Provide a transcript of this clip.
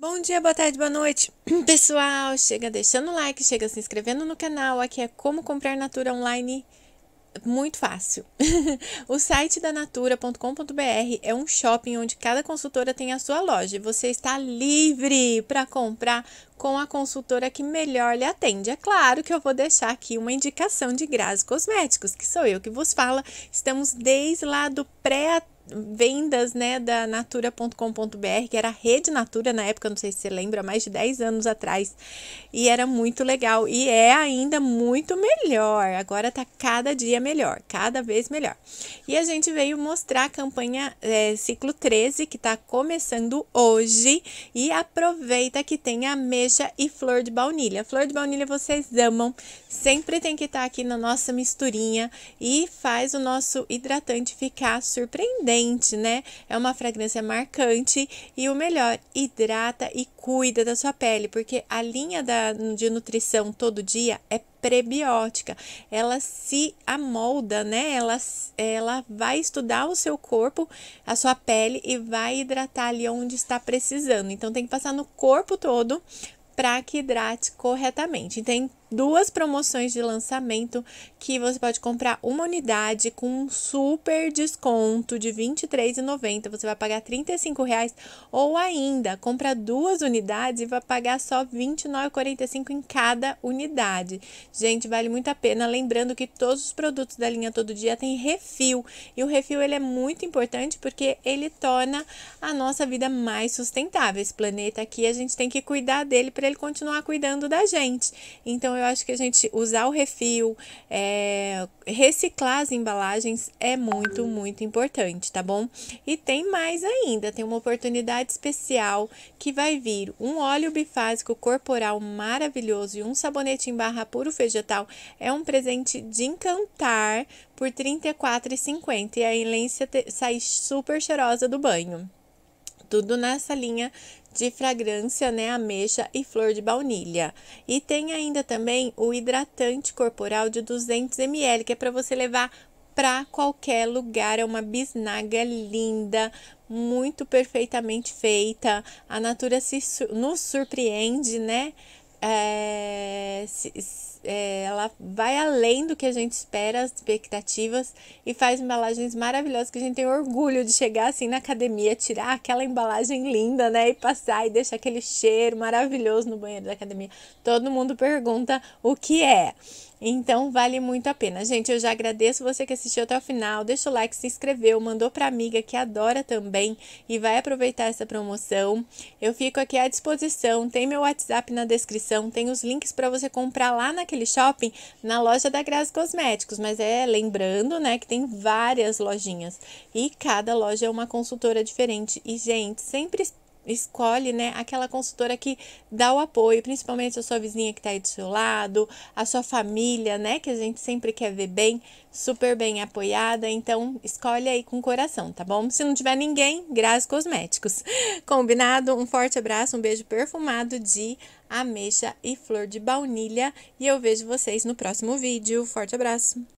Bom dia, boa tarde, boa noite, pessoal. Chega deixando o like, chega se inscrevendo no canal. Aqui é como comprar Natura online muito fácil. o site da natura.com.br é um shopping onde cada consultora tem a sua loja. Você está livre para comprar com a consultora que melhor lhe atende. É claro que eu vou deixar aqui uma indicação de graus cosméticos, que sou eu que vos fala. Estamos desde lá do pré atendimento vendas né, da natura.com.br, que era a rede Natura na época, não sei se você lembra, mais de 10 anos atrás. E era muito legal. E é ainda muito melhor. Agora tá cada dia melhor, cada vez melhor. E a gente veio mostrar a campanha é, ciclo 13, que tá começando hoje. E aproveita que tem ameixa e flor de baunilha. Flor de baunilha vocês amam. Sempre tem que estar tá aqui na nossa misturinha e faz o nosso hidratante ficar surpreendente né? É uma fragrância marcante e o melhor, hidrata e cuida da sua pele, porque a linha da, de nutrição todo dia é prebiótica. Ela se amolda, né? Ela, ela vai estudar o seu corpo, a sua pele e vai hidratar ali onde está precisando. Então tem que passar no corpo todo para que hidrate corretamente. Então, duas promoções de lançamento que você pode comprar uma unidade com um super desconto de R$ 23,90. Você vai pagar R$ 35,00 ou ainda compra duas unidades e vai pagar só R$ 29,45 em cada unidade. Gente, vale muito a pena. Lembrando que todos os produtos da linha Todo Dia têm refil e o refil ele é muito importante porque ele torna a nossa vida mais sustentável. Esse planeta aqui a gente tem que cuidar dele para ele continuar cuidando da gente. Então eu acho que a gente usar o refil, é, reciclar as embalagens é muito, muito importante, tá bom? E tem mais ainda, tem uma oportunidade especial que vai vir um óleo bifásico corporal maravilhoso e um sabonete em barra puro vegetal. É um presente de encantar por R$ 34,50 e a Elência sai super cheirosa do banho. Tudo nessa linha de fragrância, né, ameixa e flor de baunilha. E tem ainda também o hidratante corporal de 200 ml, que é para você levar para qualquer lugar. É uma bisnaga linda, muito perfeitamente feita. A natureza se, nos surpreende, né? é, se, é, ela vai além do que a gente espera, as expectativas, e faz embalagens maravilhosas que a gente tem orgulho de chegar assim na academia, tirar aquela embalagem linda, né? E passar e deixar aquele cheiro maravilhoso no banheiro da academia. Todo mundo pergunta o que é. Então vale muito a pena. Gente, eu já agradeço você que assistiu até o final. Deixa o like, se inscreveu, mandou pra amiga que adora também e vai aproveitar essa promoção. Eu fico aqui à disposição, tem meu WhatsApp na descrição descrição tem os links para você comprar lá naquele shopping, na loja da Grazi Cosméticos. Mas é lembrando, né, que tem várias lojinhas e cada loja é uma consultora diferente. E, gente, sempre escolhe, né, aquela consultora que dá o apoio, principalmente a sua vizinha que está aí do seu lado, a sua família, né, que a gente sempre quer ver bem, super bem apoiada. Então, escolhe aí com coração, tá bom? Se não tiver ninguém, Grazi Cosméticos. Combinado? Um forte abraço, um beijo perfumado de ameixa e flor de baunilha e eu vejo vocês no próximo vídeo. Forte abraço.